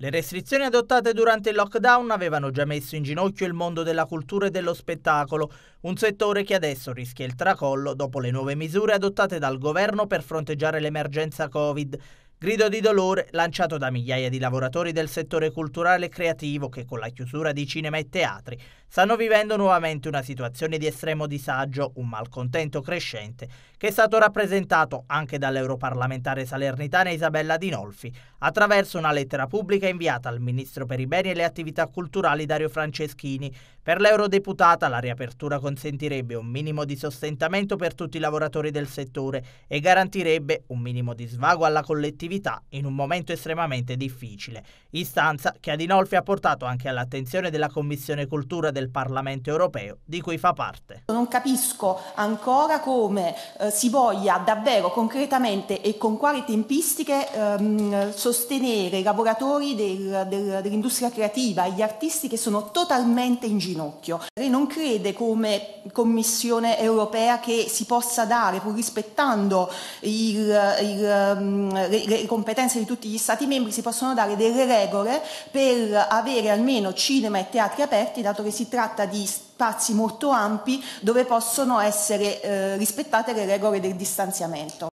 Le restrizioni adottate durante il lockdown avevano già messo in ginocchio il mondo della cultura e dello spettacolo, un settore che adesso rischia il tracollo dopo le nuove misure adottate dal governo per fronteggiare l'emergenza Covid. Grido di dolore lanciato da migliaia di lavoratori del settore culturale e creativo che con la chiusura di cinema e teatri stanno vivendo nuovamente una situazione di estremo disagio, un malcontento crescente, che è stato rappresentato anche dall'europarlamentare salernitana Isabella Dinolfi attraverso una lettera pubblica inviata al ministro per i beni e le attività culturali Dario Franceschini. Per l'eurodeputata la riapertura consentirebbe un minimo di sostentamento per tutti i lavoratori del settore e garantirebbe un minimo di svago alla collettività attività in un momento estremamente difficile, istanza che ad Inolfi ha portato anche all'attenzione della Commissione Cultura del Parlamento europeo, di cui fa parte. Non capisco ancora come eh, si voglia davvero concretamente e con quali tempistiche ehm, sostenere i lavoratori del, del, dell'industria creativa, gli artisti che sono totalmente in ginocchio. Lei non crede come Commissione europea che si possa dare, pur rispettando il, il, ehm, le, le competenze di tutti gli Stati membri, si possono dare delle regole per avere almeno cinema e teatri aperti, dato che si tratta di spazi molto ampi dove possono essere eh, rispettate le regole del distanziamento.